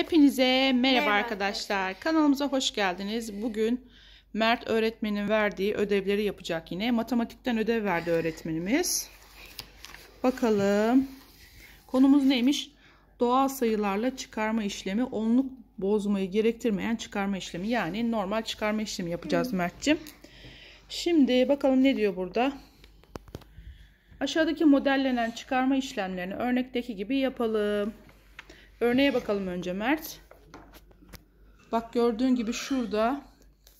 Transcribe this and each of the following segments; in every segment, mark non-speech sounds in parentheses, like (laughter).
Hepinize merhaba, merhaba arkadaşlar. Kanalımıza hoş geldiniz. Bugün Mert öğretmenin verdiği ödevleri yapacak yine. Matematikten ödev verdi öğretmenimiz. Bakalım. Konumuz neymiş? Doğal sayılarla çıkarma işlemi onluk bozmayı gerektirmeyen çıkarma işlemi. Yani normal çıkarma işlemi yapacağız Mert'ciğim. Şimdi bakalım ne diyor burada? Aşağıdaki modellenen çıkarma işlemlerini örnekteki gibi yapalım. Örneğe bakalım önce Mert. Bak gördüğün gibi şurada.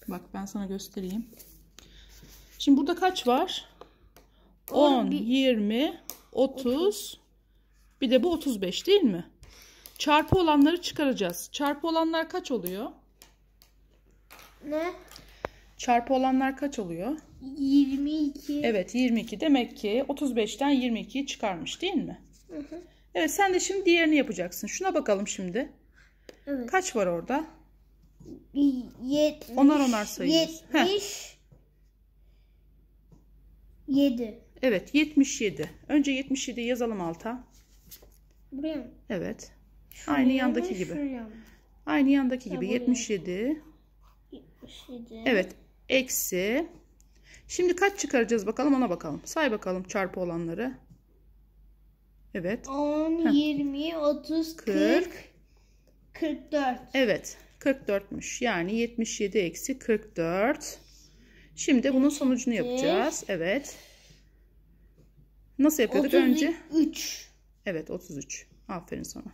Bak ben sana göstereyim. Şimdi burada kaç var? 10, 20, 30. Bir de bu 35 değil mi? Çarpı olanları çıkaracağız. Çarpı olanlar kaç oluyor? Ne? Çarpı olanlar kaç oluyor? 22. Evet 22. Demek ki 35'ten 22'yi çıkarmış değil mi? Hı hı. Evet sen de şimdi diğerini yapacaksın. Şuna bakalım şimdi. Evet. Kaç var orada? 70. Onar onar sayıyoruz. 70. 7. Evet 77. Önce 77 yazalım alta. Buraya mı? Evet. Şuraya Aynı yandaki gibi. Şuraya Aynı yandaki ya gibi buraya. 77. 77. Evet. Eksi. Şimdi kaç çıkaracağız bakalım ona bakalım. Say bakalım çarpı olanları. Evet. 10, Heh. 20, 30, 40, 44. Evet. 44'müş. Yani 77 eksi 44. Şimdi bunun sonucunu yapacağız. Evet. Nasıl yapıyorduk 33. önce? 3. Evet 33. Aferin sana.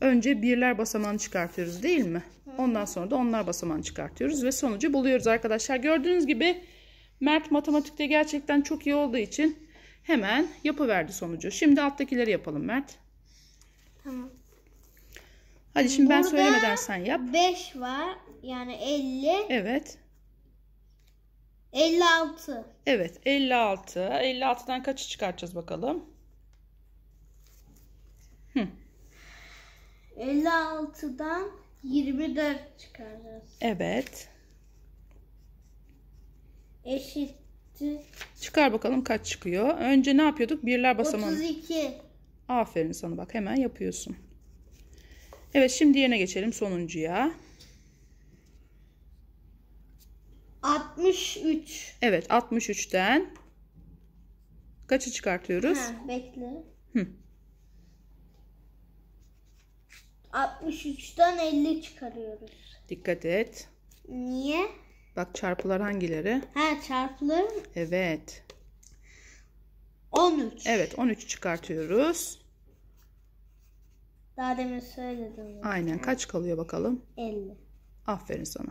Önce birler basamağını çıkartıyoruz değil mi? Ondan sonra da onlar basamağını çıkartıyoruz ve sonucu buluyoruz arkadaşlar. Gördüğünüz gibi Mert matematikte gerçekten çok iyi olduğu için Hemen yapıverdi sonucu. Şimdi alttakileri yapalım Mert. Tamam. Hadi şimdi Burada ben söylemeden sen yap. 5 var. Yani 50. Evet. 56. Evet 56. 56'dan kaçı çıkartacağız bakalım? Hı. 56'dan 24 çıkaracağız. Evet. Eşit Çıkar bakalım kaç çıkıyor. Önce ne yapıyorduk? Birler basamağı. 32. Aferin sana bak hemen yapıyorsun. Evet şimdi yerine geçelim sonuncuya. 63. Evet 63'ten kaçı çıkartıyoruz? Ha, bekle. Hı. 63'ten 50 çıkarıyoruz. Dikkat et. Niye? Bak çarpılar hangileri? Ha çarpıları. Evet. 13. Evet 13 çıkartıyoruz. Daha demin söyledim. Aynen kaç kalıyor bakalım? 50. Aferin sana.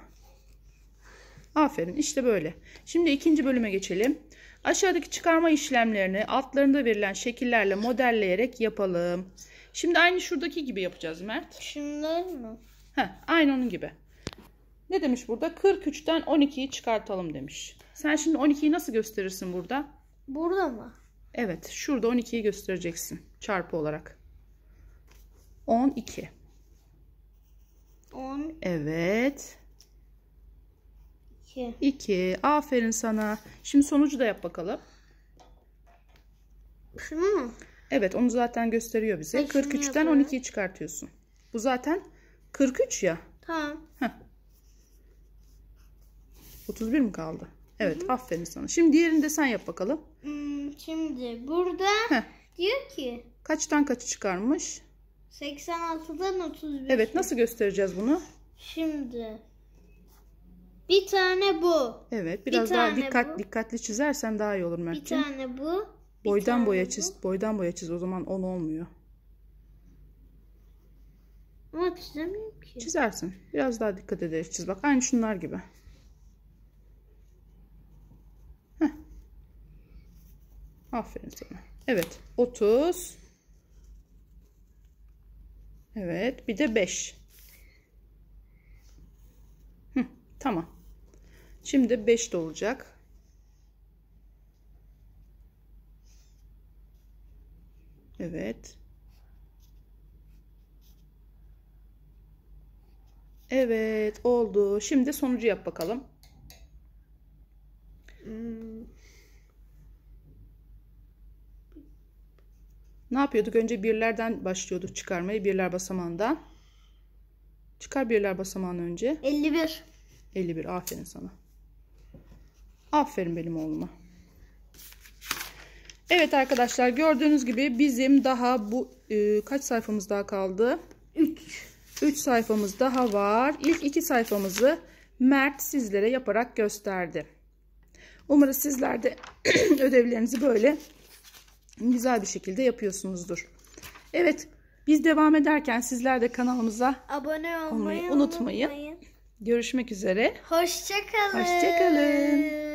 Aferin işte böyle. Şimdi ikinci bölüme geçelim. Aşağıdaki çıkarma işlemlerini altlarında verilen şekillerle modelleyerek yapalım. Şimdi aynı şuradaki gibi yapacağız Mert. Şunları mı? Heh, aynı onun gibi. Ne demiş burada? 43'ten 12'yi çıkartalım demiş. Sen şimdi 12'yi nasıl gösterirsin burada? Burada mı? Evet. Şurada 12'yi göstereceksin. Çarpı olarak. 12. 10. Evet. 2. 2. Aferin sana. Şimdi sonucu da yap bakalım. Şunu mu? Evet onu zaten gösteriyor bize. E, 43'ten 12'yi çıkartıyorsun. Bu zaten 43 ya. Tamam. Heh. 31 mi kaldı? Evet. Hı hı. Aferin sana. Şimdi diğerini de sen yap bakalım. Hmm, şimdi burada Heh. diyor ki. Kaçtan kaçı çıkarmış? 86'dan 31. Evet. Nasıl göstereceğiz bunu? Şimdi bir tane bu. Evet. Biraz bir daha dikkat bu. dikkatli çizersen daha iyi olur Mert'ciğim. Bir tane bu. Bir boydan tane boya bu. çiz. Boydan boya çiz. O zaman 10 olmuyor. Ama çizemiyorum ki. Çizersin. Biraz daha dikkat ederiz çiz. Bak aynı şunlar gibi. Aferin sana. Evet 30. Evet bir de 5. Hı, tamam. Şimdi 5 olacak. Evet. Evet oldu. Şimdi sonucu yap bakalım. Ne yapıyorduk? Önce birlerden başlıyorduk çıkarmayı. Birler basamağından. Çıkar birler basamağını önce. 51. 51. Aferin sana. Aferin benim oğluma. Evet arkadaşlar gördüğünüz gibi bizim daha bu e, kaç sayfamız daha kaldı? 3. 3 sayfamız daha var. İlk 2 sayfamızı Mert sizlere yaparak gösterdi. Umarım sizler de (clears throat) ödevlerinizi böyle güzel bir şekilde yapıyorsunuzdur. Evet biz devam ederken sizler de kanalımıza abone olmayı, olmayı unutmayın. unutmayın. Görüşmek üzere. Hoşçakalın. Hoşçakalın.